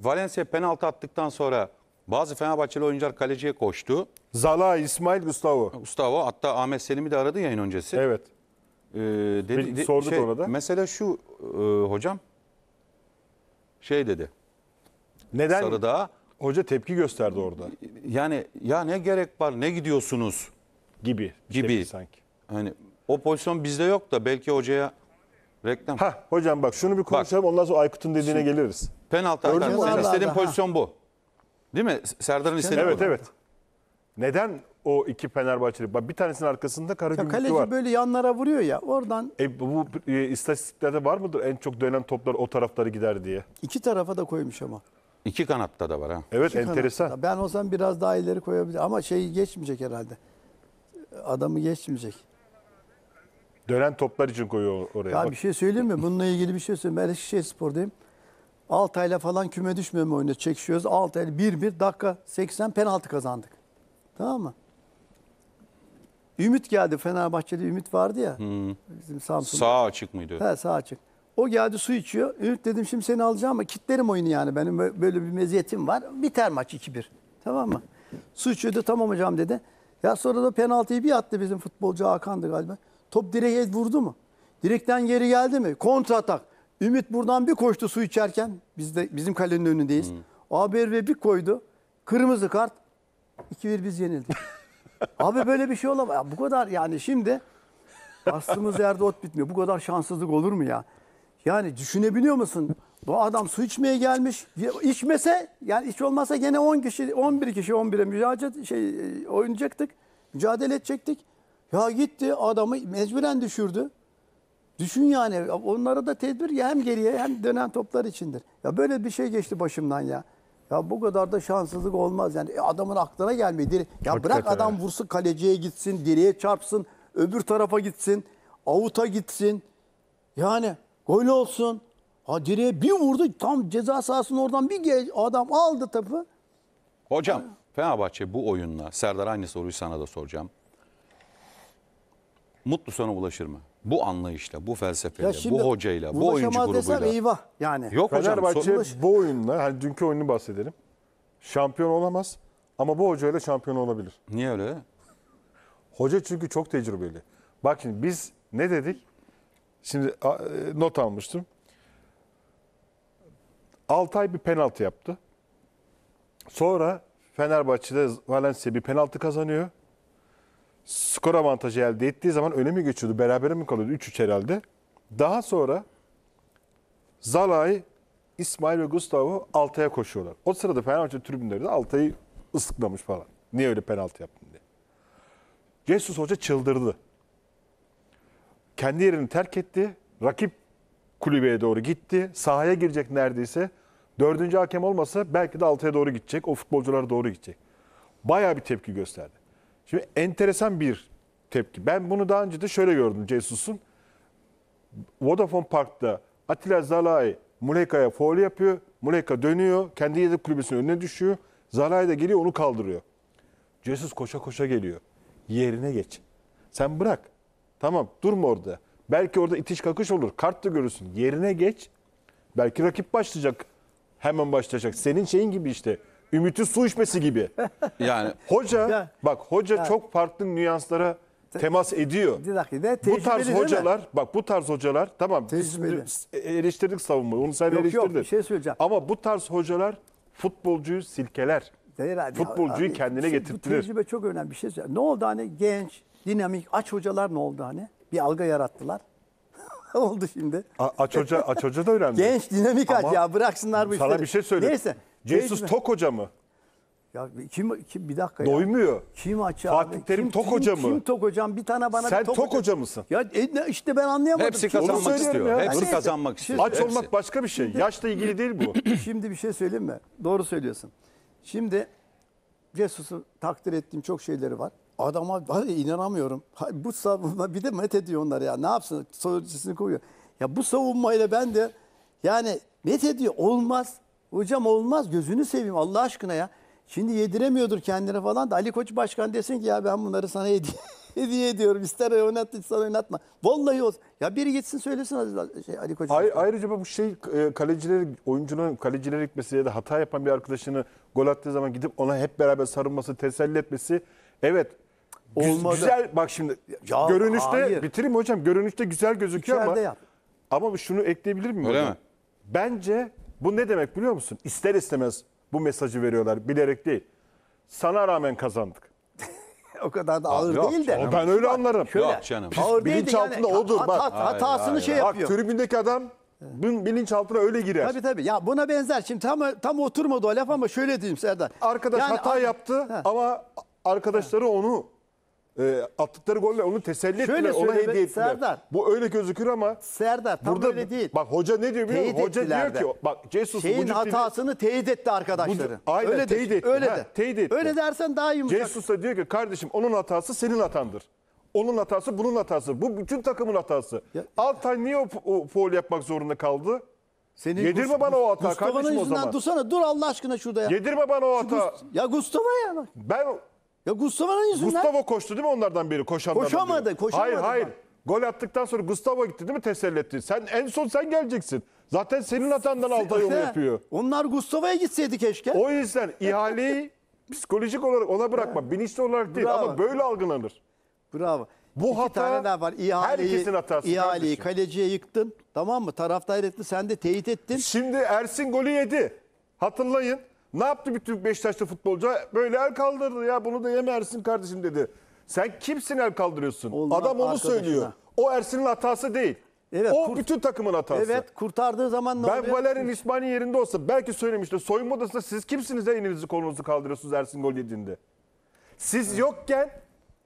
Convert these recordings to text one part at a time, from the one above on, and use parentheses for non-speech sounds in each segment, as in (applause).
Valencia penaltı attıktan sonra bazı Fenerbahçeli oyuncular kaleciye koştu. Zala, İsmail, Gustavo. Gustavo hatta Ahmet Selim'i de aradı yayın öncesi. Evet. Ee, dedi, Bir, de, şey, orada. Mesela şu e, hocam şey dedi. Neden? Sarıda, Hoca tepki gösterdi orada. Yani ya ne gerek var ne gidiyorsunuz? Gibi. Gibi. Sanki. Hani o pozisyon bizde yok da belki hocaya Reklam. Ha hocam bak şunu bir konuşalım ondan sonra Aykut'un dediğine geliriz. Penaltı Gördün mü? Senin istediğin Penaltı, ha. pozisyon bu. Değil mi? Serdar'ın istediği Evet bu. evet. Neden o iki Fenerbahçeli? Bak bir tanesinin arkasında Ya Karagümrük'ü var. kaleci böyle yanlara vuruyor ya. Oradan E, bu bu, e, istatistiklerde var mıdır en çok dönen toplar o tarafları gider diye? İki tarafa da koymuş ama. İki kanatta da var ha. Evet İki enteresan. tarafa Ben olsam biraz daha ileri koyabilirim ama şey geçmeyecek herhalde. Adamı geçmeyecek. Dönen toplar için koyuyor oraya. Ya Bak. bir şey söyleyeyim mi? Bununla ilgili bir şey söyleyeyim. Ben Eskişehir Spor'dayım. Altay'la falan küme mu oyunda? çekişiyoruz. Altay'la 1-1 dakika 80 penaltı kazandık. Tamam mı? Ümit geldi. Fenerbahçe'de Ümit vardı ya. Hmm. Bizim Samsun'da. Sağ açık mıydı? He sağ açık. O geldi su içiyor. Ümit dedim şimdi seni alacağım ama kitlerim oyunu yani. Benim böyle bir meziyetim var. Biter maç 2-1. Tamam mı? Su içiyordu tamam hocam dedi. Ya sonra da penaltıyı bir attı bizim futbolcu Hakan'dı galiba. Top direğe vurdu mu? Direkten geri geldi mi? Kontra atak. Ümit buradan bir koştu su içerken. Biz de bizim kalenin önündeyiz. Hmm. Haber ve bir koydu. Kırmızı kart. 2-1 biz yenildik. (laughs) Abi böyle bir şey olamaz. bu kadar yani şimdi bastığımız yerde ot bitmiyor. Bu kadar şanssızlık olur mu ya? Yani düşünebiliyor musun? Bu adam su içmeye gelmiş. İçmese yani iç olmasa gene 10 kişi 11 kişi 11'e mücadele şey e, oynayacaktık. Mücadele edecektik. Ya gitti adamı mecburen düşürdü. Düşün yani onlara da tedbir ya hem geriye hem dönen toplar içindir. Ya böyle bir şey geçti başımdan ya. Ya bu kadar da şanssızlık olmaz yani. E, adamın aklına gelmedi. Ya Hakikaten bırak adam evet. vursun kaleciye gitsin, direğe çarpsın, öbür tarafa gitsin, avuta gitsin. Yani gol olsun. Ha direğe bir vurdu tam ceza sahasının oradan bir gel adam aldı topu. Hocam ha. Fenerbahçe bu oyunla Serdar aynı soruyu sana da soracağım mutlu sona ulaşır mı? Bu anlayışla, bu felsefeyle, şimdi bu hocayla, bu oyuncu grubuyla. Desem, eyvah yani. Yok Fenerbahçe hocam, so bu oyunla, hani dünkü oyunu bahsedelim. Şampiyon olamaz ama bu hocayla şampiyon olabilir. Niye öyle? Hoca çünkü çok tecrübeli. Bak şimdi biz ne dedik? Şimdi e, not almıştım. Altay bir penaltı yaptı. Sonra Fenerbahçe'de Valencia bir penaltı kazanıyor skor avantajı elde ettiği zaman öne mi geçiyordu? Berabere mi kalıyordu? 3-3 herhalde. Daha sonra Zalai, İsmail ve Gustavo Altay'a koşuyorlar. O sırada Fenerbahçe tribünleri de Altay'ı ıslıklamış falan. Niye öyle penaltı yaptın diye. Jesus Hoca çıldırdı. Kendi yerini terk etti. Rakip kulübeye doğru gitti. Sahaya girecek neredeyse. Dördüncü hakem olmasa belki de altıya doğru gidecek. O futbolculara doğru gidecek. Bayağı bir tepki gösterdi. Şimdi enteresan bir tepki. Ben bunu daha önce de şöyle gördüm Cesus'un. Vodafone Park'ta Atilla Zalai Muleka'ya foul yapıyor. Muleka dönüyor. Kendi yedek kulübesinin önüne düşüyor. Zalai de geliyor onu kaldırıyor. Cesus koşa koşa geliyor. Yerine geç. Sen bırak. Tamam durma orada. Belki orada itiş kakış olur. Kart da görürsün. Yerine geç. Belki rakip başlayacak. Hemen başlayacak. Senin şeyin gibi işte. Ümit'in su içmesi gibi. (laughs) Yani hoca Ya. bak hoca çok farklı nüanslara temas ediyor. dakika, Bu tarz hocalar bak bu tarz hocalar tamam eleştirdik savunmayı. Onu sen Yok, yok, bir şey söyleyeceğim. Ama bu tarz hocalar futbolcuyu silkeler. Değil abi. Futbolcuyu Abi, kendine şimdi şey, Bu getirtirir. tecrübe çok önemli bir şey. söyleyeyim. Ne oldu hani genç, dinamik, aç hocalar ne oldu hani? Bir algı yarattılar. (laughs) oldu şimdi. A- aç hoca aç hoca da önemli. Genç dinamik aç ya bıraksınlar bu işleri. sana bir şey söyleyeyim. Neyse Jesus mi? Tok Hoca mı? Ya kim, kim bir dakika ya. Doymuyor. Kim aç Fatih Terim kim, tok kim, hoca mı? Kim tok hocam? Bir tane bana Sen bir tok, tok hoca mısın? Ya e, işte ben anlayamadım. Hepsi kazanmak istiyor. Ya. Hepsi yani, kazanmak istiyor. Aç Hepsi. olmak başka bir şey. Şimdi, Yaşla ilgili değil bu. (clears throat) Şimdi bir şey söyleyeyim mi? Doğru söylüyorsun. Şimdi Jesus'u takdir ettiğim çok şeyleri var. Adama hadi inanamıyorum. Bu savunma bir de met ediyor onlar ya. Ne yapsın? Sözcüsünü koyuyor. Ya bu savunmayla ben de yani met ediyor. Olmaz. Hocam olmaz gözünü seveyim Allah aşkına ya. Şimdi yediremiyordur kendine falan da Ali Koç Başkan desin ki ya ben bunları sana hediye, (laughs) hediye ediyorum. İster oynat, ister oynatma. Vallahi olsun. Ya biri gitsin söylesin Ali, şey, Ali Koç. Ay, ayrıca bu şey e, kalecileri, oyuncunun kalecileri gitmesi ya da hata yapan bir arkadaşını gol attığı zaman gidip ona hep beraber sarılması, teselli etmesi. Evet Olmadı. Güzel bak şimdi ya, görünüşte hayır. bitireyim hocam görünüşte güzel gözüküyor İçeride ama. Yap. Ama şunu ekleyebilir miyim? Öyle hocam? mi? Bence bu ne demek biliyor musun? İster istemez bu mesajı veriyorlar. Bilerek değil. Sana rağmen kazandık. (laughs) o kadar da ağır değil de. canım. Ben öyle anlarım. Şöyle, Yok canım. Ağır değil yani. odur, bak. hat- Hayır, hatasını hayır, şey Bak yapıyor. tribündeki adam bunun bilinçaltına öyle girer. Tabii tabii. Ya buna benzer. Şimdi tam tam oturmadı o laf ama şöyle diyeyim Serdar. Arkadaş Yani hata abi- yaptı Ha. ama arkadaşları onu e, attıkları golle onu teselli ettiler, ona söyle be, hediye ettiler. Serdar. Bu öyle gözükür ama Serdar tam burada öyle değil. Bak hoca ne diyor biliyor musun? Hoca diyor ki bak Jesus Şeyin vücut dili- hatasını teyit etti arkadaşları. aynen, öyle teyit etti. Öyle Ha, de. teyit etti. Öyle dersen daha yumuşak. Jesus da diyor ki kardeşim onun hatası senin hatandır. Onun hatası bunun hatası. Bu bütün takımın hatası. Ya- Altay niye o, o foul yapmak zorunda kaldı? Senin Yedirme Gus- bana o hata Gustavo'nun kardeşim o yüzünden zaman. dursana. Dur Allah aşkına şurada ya. Yedirme bana o hata. Gust- ya Gustavo ya Ben ya Gustavo'nun yüzünden. Gustavo koştu değil mi onlardan biri koşanlardan biri? koşamadı. koşamadı. Hayır hayır. Gol attıktan sonra Gustavo gitti değil mi teselli etti? Sen en son sen geleceksin. Zaten senin hatandan alta yol yapıyor. Onlar Gustavo'ya gitseydi keşke. O yüzden ihaleyi psikolojik olarak ona bırakma. Bilinçli olarak değil Bravo. ama böyle algılanır. Bravo. Bu İki hata tane daha var. İhaleyi, herkesin hatası. İhaleyi kardeşim. kaleciye yıktın. Tamam mı? Taraftar etti. Sen de teyit ettin. Şimdi Ersin golü yedi. Hatırlayın. Ne yaptı bütün Beşiktaşlı futbolcu? Böyle el kaldırdı ya bunu da yeme Ersin kardeşim dedi. Sen kimsin el kaldırıyorsun? Olma Adam onu arkadaşına. söylüyor. O Ersin'in hatası değil. Evet, o bütün takımın hatası. Evet kurtardığı zaman ne ben valerin Ben yerinde olsa belki söylemişti. Soyunma odasında siz kimsiniz de elinizi kolunuzu kaldırıyorsunuz Ersin gol yediğinde. Siz evet. yokken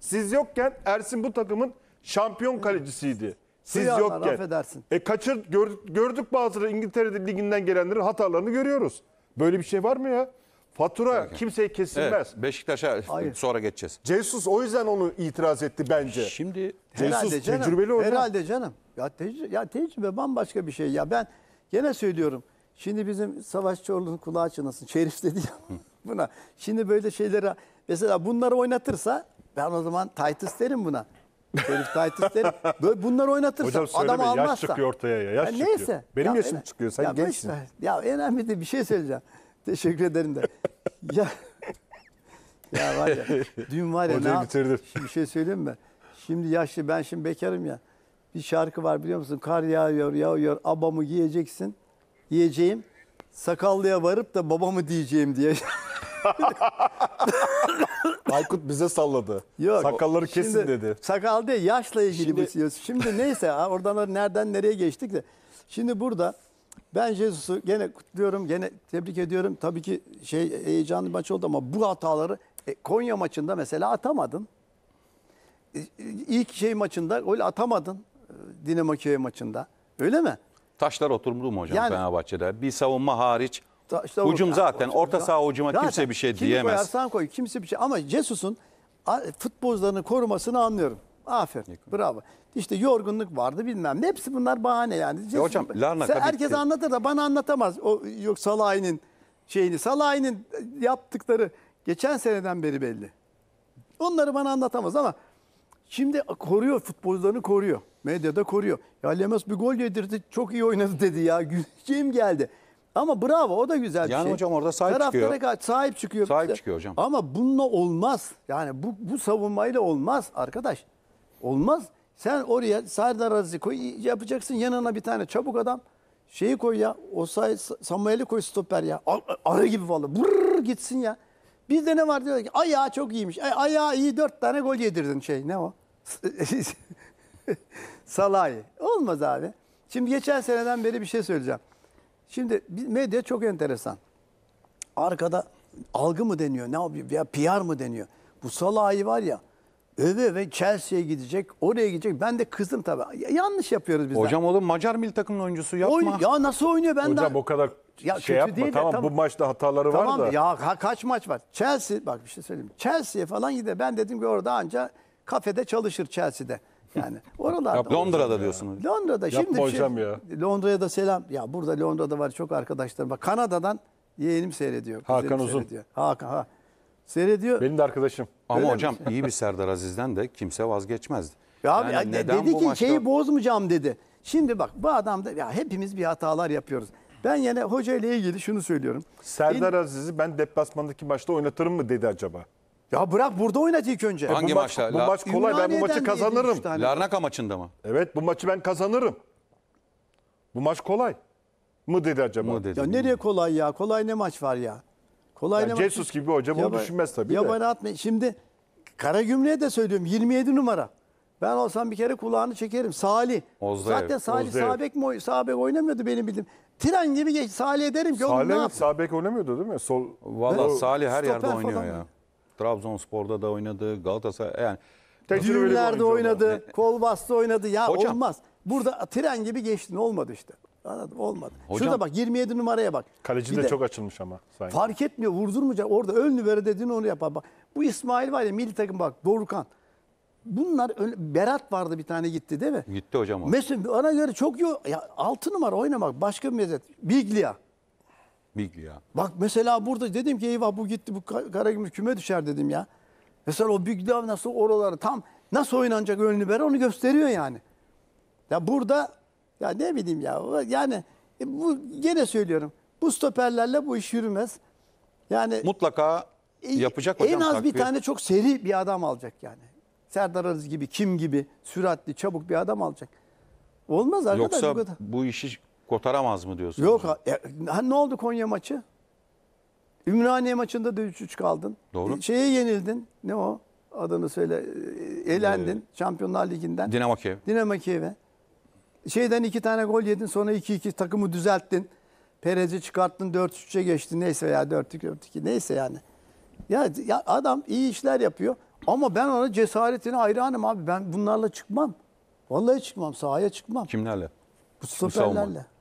siz yokken Ersin bu takımın şampiyon kalecisiydi. Siz Duyanlar, yokken. Affedersin. E kaçır, gör, gördük bazıları İngiltere'de liginden gelenlerin hatalarını görüyoruz. Böyle bir şey var mı ya? Fatura Peki. kimseye kesilmez. Evet, Beşiktaş'a sonra geçeceğiz. Jesus o yüzden onu itiraz etti bence. Şimdi Jesus tecrübeli oynar. Herhalde canım. Ya tecrübe, ya tecrübe bambaşka bir şey ya. Ben gene söylüyorum. Şimdi bizim Savaş Çorlu'nun kulağı çınlasın. Şerif dedi ya (laughs) buna. Şimdi böyle şeylere mesela bunları oynatırsa ben o zaman Titus derim buna. Şerif Taytisleri. Böyle bunları oynatırsa Hocam söyleme, adam almazsa. Yaş çıkıyor ortaya ya. Yaş ya çıkıyor. neyse. Benim ya yaşım en, çıkıyor. Sen ya gençsin. Neyse, ya önemli değil. Bir şey söyleyeceğim. Teşekkür ederim de. (laughs) ya, ya var ya. Dün var ya. Hocayı bitirdim. bir şey söyleyeyim mi? Şimdi yaşlı ben şimdi bekarım ya. Bir şarkı var biliyor musun? Kar yağıyor yağıyor abamı yiyeceksin. Yiyeceğim. Sakallıya varıp da babamı diyeceğim diye. (laughs) Aykut bize salladı. Yok, Sakalları kesin şimdi, dedi. Sakal değil yaşla ilgili şimdi, biliyorsun. Şey. Şimdi neyse oradan nereden nereye geçtik de. Şimdi burada ben Jesus'u gene kutluyorum, gene tebrik ediyorum. Tabii ki şey heyecanlı maç oldu ama bu hataları e, Konya maçında mesela atamadın. E, e ilk şey maçında öyle atamadın. E, Dinamo Kiev maçında. Öyle mi? Taşlar oturmadı mı hocam yani, Fenerbahçe'de? Bir savunma hariç Ta- işte o- Ucum zaten. Orta saha ucuma kimse bir şey kim diyemez. koyarsan koy kimse bir şey ama Jesus'un futbolcularını korumasını anlıyorum. Aferin. Bravo. İşte yorgunluk vardı bilmem ne. Hepsi bunlar bahane yani. Jesus- hocam, Larnaka Sen- herkes bitti. anlatır da bana anlatamaz. O yok Salahi'nin şeyini. Salahi'nin yaptıkları geçen seneden beri belli. Onları bana anlatamaz ama şimdi koruyor futbolcularını koruyor. Medyada koruyor. Ya Lemos bir gol yedirdi çok iyi oynadı dedi ya. (laughs) Güleceğim geldi. Ama bravo o da güzel bir şey. Yani hocam orada sahip Taraftara çıkıyor. karşı sahip çıkıyor. Sahip bize. çıkıyor hocam. Ama bununla olmaz. Yani bu, bu savunmayla olmaz arkadaş. Olmaz. Sen oraya Serdar Aziz'i koy yapacaksın yanına bir tane çabuk adam. Şeyi koy ya. O say Samuel'i koy stoper ya. Arı gibi vallahi. Brrr gitsin ya. Bizde ne var diyorlar ki ayağı çok iyiymiş. Ay, ayağı iyi dört tane gol yedirdin şey ne o? (laughs) Salahi. Olmaz abi. Şimdi geçen seneden beri bir şey söyleyeceğim. Şimdi medya çok enteresan. Arkada algı mı deniyor ne yapıyor ya PR mı deniyor. Bu Salah'ı var ya öve ve Chelsea'ye gidecek oraya gidecek. Ben de kızdım tabii. Ya, yanlış yapıyoruz biz. Hocam oğlum Macar milli takımın oyuncusu yapma. Oyun, ya nasıl oynuyor ben Hocam daha... o kadar ya şey yapma değil de, tamam, tamam bu maçta hataları tamam, var da. Tamam ya kaç maç var. Chelsea bak bir şey söyleyeyim. Chelsea'ye falan gide. Ben dedim ki orada anca kafede çalışır Chelsea'de. Yani oralarda. Yap, Londra'da diyorsunuz. Londra'da Yapma şimdi. hocam şey- ya. Londra'ya da selam. Ya burada Londra'da var çok arkadaşlarım. Bak Kanada'dan yeğenim seyrediyor. Hakan Uzun. Seyrediyor. Hakan ha. Seyrediyor. Benim de arkadaşım. Ama Öyle hocam (laughs) iyi bir Serdar Aziz'den de kimse vazgeçmezdi. Ya abi yani de, dedi ki maçta... şeyi bozmayacağım dedi. Şimdi bak bu adam da ya hepimiz bir hatalar yapıyoruz. Ben yine hoca ile ilgili şunu söylüyorum. Serdar Aziz'i ben deplasmandaki maçta oynatırım mı dedi acaba? Ya bırak burada oynat ilk önce. Hangi e, bu maçta? Bu maç kolay. ben bu maçı yedi, üç kazanırım. Larnaka maçında mı? Evet bu maçı ben kazanırım. Bu maç kolay. Mı dedi acaba? Mı dedi? Ya nereye kolay ya? Kolay ne maç var ya? Kolay Yani ne maç? Jesus gibi bir hoca bunu düşünmez tabii de. Yabana atma. Şimdi Kara Karagümrük'e de söylüyorum 27 numara. Ben olsam bir kere kulağını çekerim. Salih. Ozdayev. Zaten Salih Sabek mi oy- oynamıyordu benim bildiğim. Tren gibi geç. Salih'e derim ki oğlum ne Salih Sabek oynamıyordu değil mi? Sol Valla Salih her yerde oynuyor falan. ya. Trabzonspor'da da oynadı, Galatasaray yani Tecrübeli Düğünlerde oyuncu oynadı, kol bastı oynadı. Ya Hocam. olmaz. Burada tren gibi geçtin olmadı işte. Anladım olmadı. Şu da bak 27 numaraya bak. Kaleci Bir de çok açılmış ama sanki. Fark etmiyor vurdurmayacak. Orada ön libero dediğini onu yapar. Bak bu İsmail var ya milli takım bak Dorukan. Bunlar Berat vardı bir tane gitti değil mi? Gitti hocam Mesela ona göre çok yok. Ya 6 numara oynamak başka bir mezet. Biglia. Big ya. Bak mesela burada dedim ki eyvah bu gitti bu Karagümrük küme düşer dedim ya. Mesela o Big Love nasıl oraları tam nasıl oynanacak ön libero onu gösteriyor yani. Ya burada ya ne bileyim ya yani e bu gene söylüyorum. Bu stoperlerle bu iş yürümez. Yani mutlaka e, yapacak en hocam. En az takviye. bir tane çok seri bir adam alacak yani. Serdar Arız gibi, Kim gibi süratli, çabuk bir adam alacak. Olmaz arkadaş Yoksa bu kadar. bu işi kotaramaz mı diyorsunuz? Yok. Ha, ya, ne oldu Konya maçı? Ümraniye maçında da 3-3 kaldın. Doğru. E, şeye yenildin. Ne o? Adını söyle. E, elendin. Ee, Şampiyonlar Ligi'nden. Dinamo Kiev. Dinamo Kiev'e. Şeyden iki tane gol yedin. Sonra 2-2 takımı düzelttin. Perez'i çıkarttın. 4-3'e geçti. Neyse ya 4-2 Neyse yani. Ya, ya adam iyi işler yapıyor. Ama ben ona cesaretine hayranım abi. Ben bunlarla çıkmam. Vallahi çıkmam. Sahaya çıkmam. Kimlerle? Bu stoperlerle.